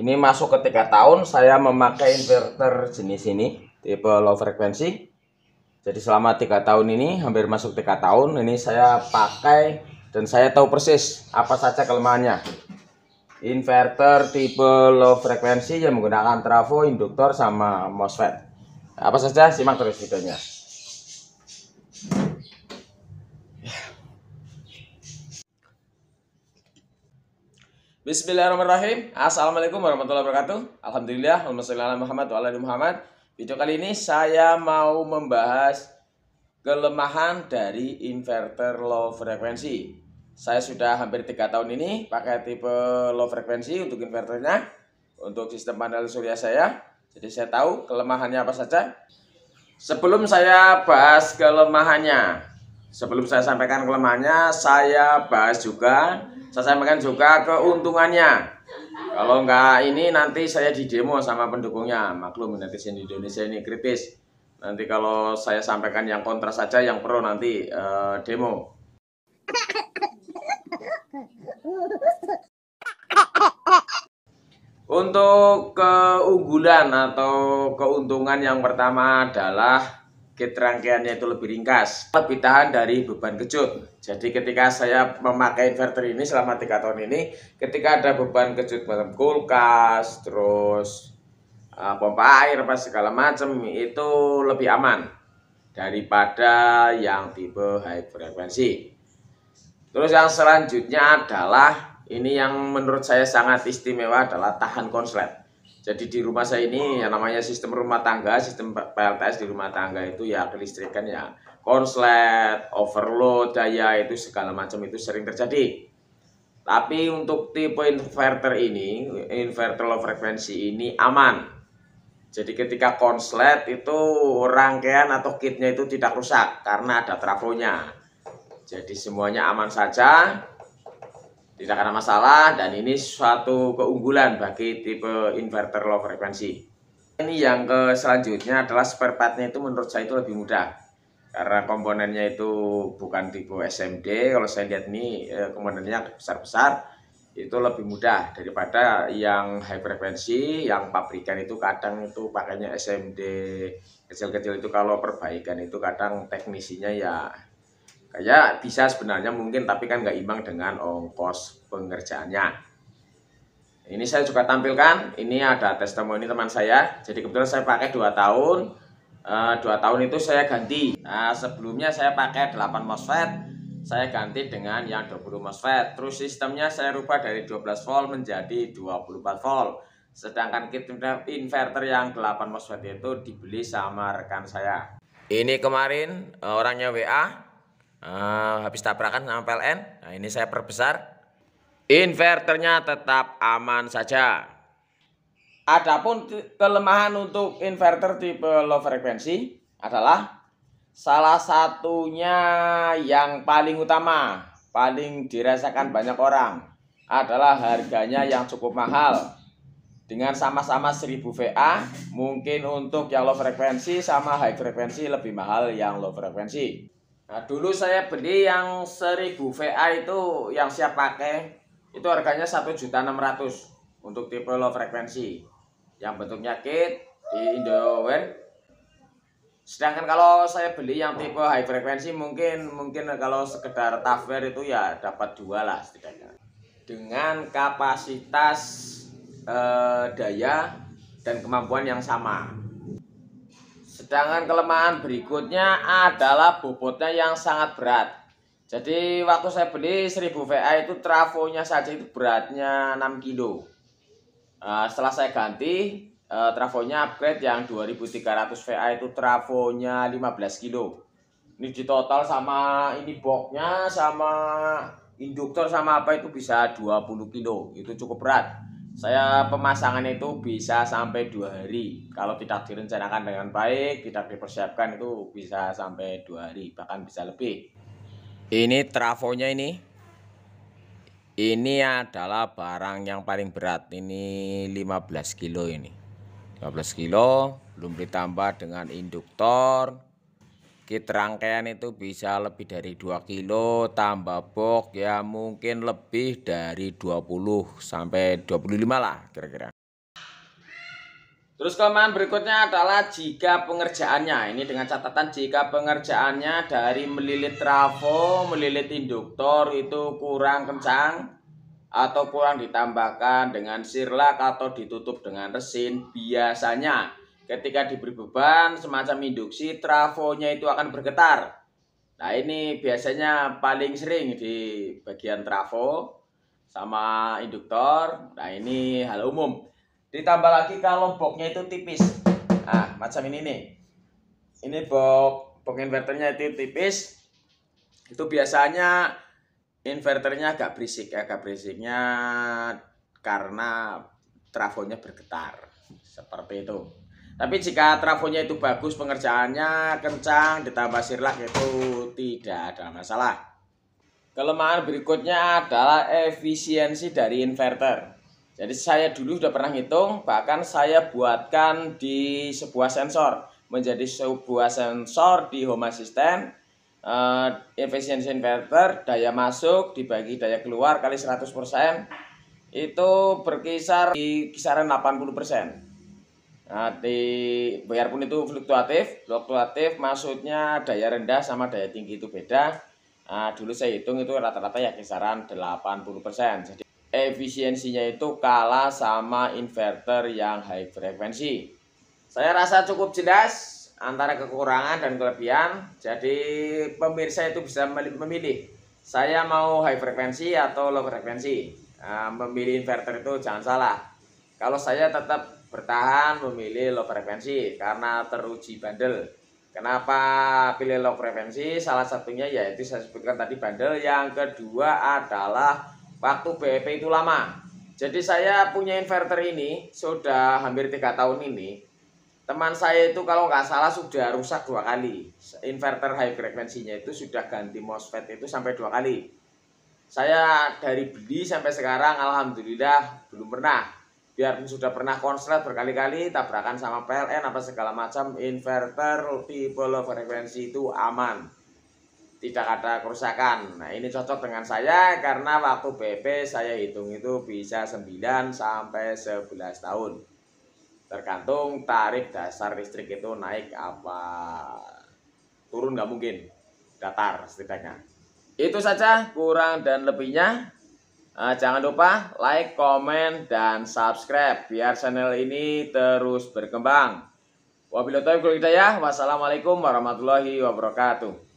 Ini masuk ke tahun saya memakai inverter jenis ini tipe low frekuensi. Jadi selama tiga tahun ini hampir masuk tiga tahun ini saya pakai dan saya tahu persis apa saja kelemahannya. Inverter tipe low frekuensi yang menggunakan trafo, induktor sama MOSFET. Apa saja simak terus videonya. Bismillahirrahmanirrahim. Assalamualaikum warahmatullahi wabarakatuh. Alhamdulillah, Alhamdulillah Muhammad wa Muhammad. Video kali ini saya mau membahas kelemahan dari inverter low frekuensi. Saya sudah hampir tiga tahun ini pakai tipe low frekuensi untuk inverternya, untuk sistem panel surya saya. Jadi saya tahu kelemahannya apa saja. Sebelum saya bahas kelemahannya, sebelum saya sampaikan kelemahannya, saya bahas juga, saya sampaikan juga keuntungannya. Kalau enggak ini nanti saya di demo sama pendukungnya, maklum nanti netizen Indonesia ini kritis. Nanti kalau saya sampaikan yang kontra saja, yang pro nanti uh, demo. Untuk keunggulan atau keuntungan yang pertama adalah kit rangkaiannya itu lebih ringkas, lebih tahan dari beban kejut. Jadi ketika saya memakai inverter ini selama tiga tahun ini, ketika ada beban kejut macam kulkas, terus e, pompa air, apa segala macam itu lebih aman daripada yang tipe high frekuensi. Terus yang selanjutnya adalah ini yang menurut saya sangat istimewa adalah tahan konslet. Jadi di rumah saya ini yang namanya sistem rumah tangga, sistem PLTS di rumah tangga itu ya kelistrikan ya konslet, overload daya itu segala macam itu sering terjadi. Tapi untuk tipe inverter ini, inverter low frekuensi ini aman. Jadi ketika konslet itu rangkaian atau kitnya itu tidak rusak karena ada trafonya. Jadi semuanya aman saja tidak ada masalah dan ini suatu keunggulan bagi tipe inverter low frekuensi. Ini yang ke selanjutnya adalah spare partnya itu menurut saya itu lebih mudah. Karena komponennya itu bukan tipe SMD, kalau saya lihat ini eh, komponennya besar-besar, itu lebih mudah daripada yang high frekuensi yang pabrikan itu kadang itu pakainya SMD kecil-kecil itu kalau perbaikan itu kadang teknisinya ya kayak bisa sebenarnya mungkin tapi kan nggak imbang dengan ongkos pengerjaannya ini saya juga tampilkan ini ada testimoni teman saya jadi kebetulan saya pakai dua tahun eh, dua tahun itu saya ganti nah sebelumnya saya pakai 8 MOSFET saya ganti dengan yang 20 MOSFET terus sistemnya saya rubah dari 12 volt menjadi 24 volt sedangkan kit inverter yang 8 MOSFET itu dibeli sama rekan saya ini kemarin eh, orangnya WA Nah, habis tabrakan sama PLN. Nah, ini saya perbesar. Inverternya tetap aman saja. Adapun kelemahan untuk inverter tipe low frekuensi adalah salah satunya yang paling utama, paling dirasakan banyak orang adalah harganya yang cukup mahal. Dengan sama-sama 1000 VA, mungkin untuk yang low frekuensi sama high frekuensi lebih mahal yang low frekuensi. Nah, dulu saya beli yang 1000 VA itu yang siap pakai itu harganya 1.600 untuk tipe low frekuensi yang bentuknya kit di Indowen. Sedangkan kalau saya beli yang tipe high frekuensi mungkin mungkin kalau sekedar tafware itu ya dapat dua lah setidaknya. Dengan kapasitas eh, daya dan kemampuan yang sama. Sedangkan kelemahan berikutnya adalah bobotnya yang sangat berat. Jadi waktu saya beli 1000 VA itu trafonya saja itu beratnya 6 kilo. Uh, setelah saya ganti uh, trafonya upgrade yang 2300 VA itu trafonya 15 kilo. Ini di total sama ini boxnya sama induktor sama apa itu bisa 20 kilo. Itu cukup berat. Saya pemasangan itu bisa sampai dua hari. Kalau tidak direncanakan dengan baik, tidak dipersiapkan itu bisa sampai dua hari, bahkan bisa lebih. Ini trafonya ini. Ini adalah barang yang paling berat. Ini 15 kilo ini. 15 kilo belum ditambah dengan induktor, sedikit rangkaian itu bisa lebih dari 2 kilo tambah box ya mungkin lebih dari 20 sampai 25 lah kira-kira Terus kelemahan berikutnya adalah jika pengerjaannya ini dengan catatan jika pengerjaannya dari melilit trafo, melilit induktor itu kurang kencang atau kurang ditambahkan dengan sirlak atau ditutup dengan resin biasanya ketika diberi beban semacam induksi trafonya itu akan bergetar. Nah ini biasanya paling sering di bagian trafo sama induktor. Nah ini hal umum. Ditambah lagi kalau boxnya itu tipis. Nah macam ini nih. Ini box box inverternya itu tipis. Itu biasanya inverternya agak berisik, agak berisiknya karena trafonya bergetar. Seperti itu. Tapi jika trafonya itu bagus, pengerjaannya kencang, ditambah sirlak itu tidak ada masalah. Kelemahan berikutnya adalah efisiensi dari inverter. Jadi saya dulu sudah pernah hitung, bahkan saya buatkan di sebuah sensor. Menjadi sebuah sensor di home assistant, eh, efisiensi inverter, daya masuk dibagi daya keluar kali 100%, itu berkisar di kisaran 80%. Nanti bayar pun itu fluktuatif, fluktuatif maksudnya daya rendah sama daya tinggi itu beda. Nah, dulu saya hitung itu rata-rata ya kisaran 80%. Jadi efisiensinya itu kalah sama inverter yang high frekuensi. Saya rasa cukup jelas antara kekurangan dan kelebihan. Jadi pemirsa itu bisa memilih saya mau high frekuensi atau low frekuensi. Nah, memilih inverter itu jangan salah. Kalau saya tetap bertahan memilih low frekuensi karena teruji bandel. Kenapa pilih low frekuensi? Salah satunya yaitu saya sebutkan tadi bandel. Yang kedua adalah waktu BEP itu lama. Jadi saya punya inverter ini sudah hampir tiga tahun ini. Teman saya itu kalau nggak salah sudah rusak dua kali. Inverter high frekuensinya itu sudah ganti MOSFET itu sampai dua kali. Saya dari beli sampai sekarang alhamdulillah belum pernah biar sudah pernah konslet berkali-kali tabrakan sama PLN apa segala macam inverter tipe low frekuensi itu aman tidak ada kerusakan. Nah, ini cocok dengan saya karena waktu BP saya hitung itu bisa 9 sampai 11 tahun. Tergantung tarif dasar listrik itu naik apa turun nggak mungkin. Datar setidaknya. Itu saja kurang dan lebihnya. Nah, jangan lupa like, comment, dan subscribe biar channel ini terus berkembang. Wabillahi taufiq wal hidayah. Wassalamualaikum warahmatullahi wabarakatuh.